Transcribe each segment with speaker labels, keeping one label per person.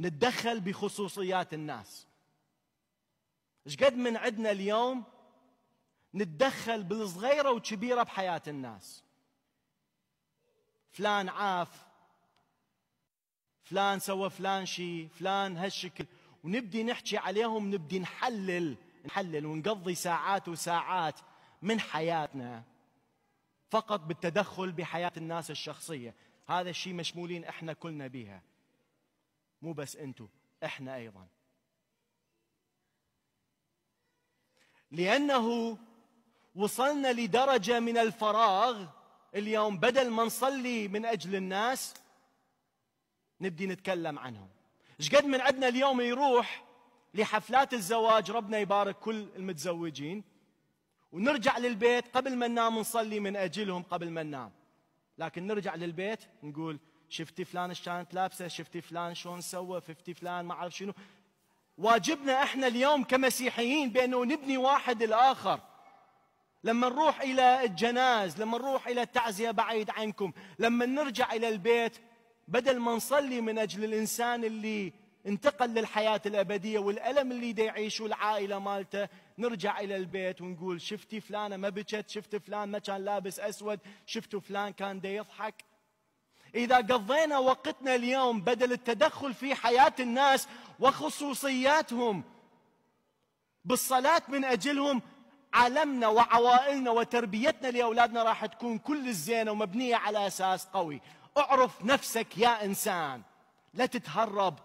Speaker 1: نتدخل بخصوصيات الناس ايش قد من عندنا اليوم نتدخل بالصغيرة والكبيرة بحياة الناس فلان عاف فلان سوى فلان شيء فلان هالشكل ونبدي نحكي عليهم نبدي نحلل نحلل ونقضي ساعات وساعات من حياتنا فقط بالتدخل بحياة الناس الشخصية هذا الشيء مشمولين احنا كلنا بها مو بس انتو احنا ايضا لانه وصلنا لدرجه من الفراغ اليوم بدل ما نصلي من اجل الناس نبدي نتكلم عنهم ايش قد من عندنا اليوم يروح لحفلات الزواج ربنا يبارك كل المتزوجين ونرجع للبيت قبل ما ننام نصلي من اجلهم قبل ما ننام لكن نرجع للبيت نقول شفتي فلان ايش كانت لابسه شفتي فلان شلون سوى شفتي فلان ما اعرف شنو واجبنا احنا اليوم كمسيحيين بانه نبني واحد الاخر لما نروح الى الجناز لما نروح الى التعزيه بعيد عنكم لما نرجع الى البيت بدل ما نصلي من اجل الانسان اللي انتقل للحياه الابديه والالم اللي دا يعيشه العائله مالته نرجع الى البيت ونقول شفتي فلانه ما بكت شفت فلان ما كان لابس اسود شفتوا فلان كان دا يضحك إذا قضينا وقتنا اليوم بدل التدخل في حياة الناس وخصوصياتهم بالصلاة من أجلهم عالمنا وعوائلنا وتربيتنا لأولادنا راح تكون كل الزينة ومبنية على أساس قوي اعرف نفسك يا إنسان لا تتهرب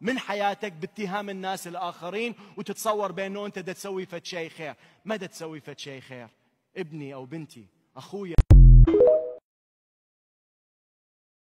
Speaker 1: من حياتك باتهام الناس الآخرين وتتصور بأنه أنت دا تسوي فد شيء خير ما دا تسوي فد شيء خير ابني أو بنتي أخويا